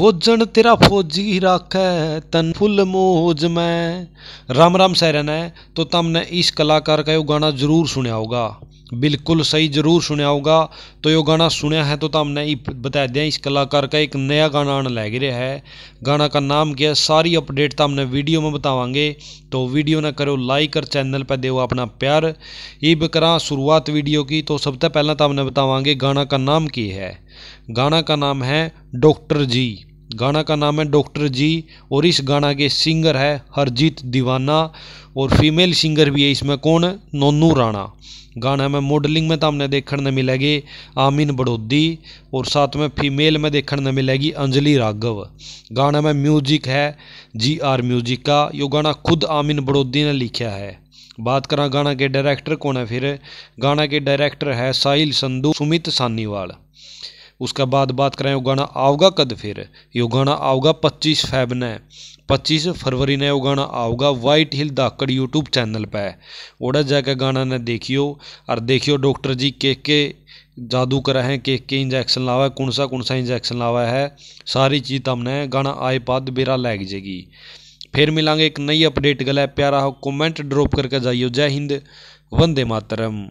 भोजन तेरा फौजी राख है तन फुल मोज में राम राम सैरन है तो तमने इस कलाकार का यो गाना जरूर सुने होगा बिल्कुल सही जरूर सुने होगा तो यो गाना सुनया है तो तुमने बता दें इस कलाकार का एक नया गाना आने लग रहा है गाना का नाम क्या है सारी अपडेट तुमने वीडियो में बतावांगे तो वीडियो ने करो लाइक और चैनल पर देव अपना प्यार ये भी करा शुरुआत वीडियो की तो सबसे पहला तुमने बतावांगे गाना का नाम की है गाना का नाम है डॉक्टर जी गाना का नाम है डॉक्टर जी और इस गाना के सिंगर है हरजीत दीवाना और फीमेल सिंगर भी है इसमें कौन नोनू राणा गाना में मॉडलिंग में तो हमने देखने ने मिलेगी आमिन बड़ोदी और साथ में फीमेल में देखने में मिलेगी अंजलि राघव गाना में म्यूजिक है जी आर म्यूजिक का यो गाना खुद आमिन बड़ोदी ने लिखा है बात करा गाना के डायरेक्टर कौन है फिर गाना के डायरेक्टर है साहिल संधु सुमित सानीवाल उसके बाद बात करें गाना आऊगा कद फिर यो गाना आऊगा पच्चीस फैब ने पच्चीस फरवरी ने वो गाना आऊगा वाइट हिल दाकड़ यूट्यूब चैनल पे ओड़ा जाकर गाना ने देखियो और देखियो डॉक्टर जी के के जादू करा है के के इंजेक्शन लावा है कौन सा कौन सा इंजेक्शन लावा है सारी चीज़ तमने तो गाना आए पाद बेरा लग जाएगी फिर मिलेंगे एक नई अपडेट गल प्यारा हो कमेंट ड्रॉप करके जाइयो जय हिंद वंदे मातरम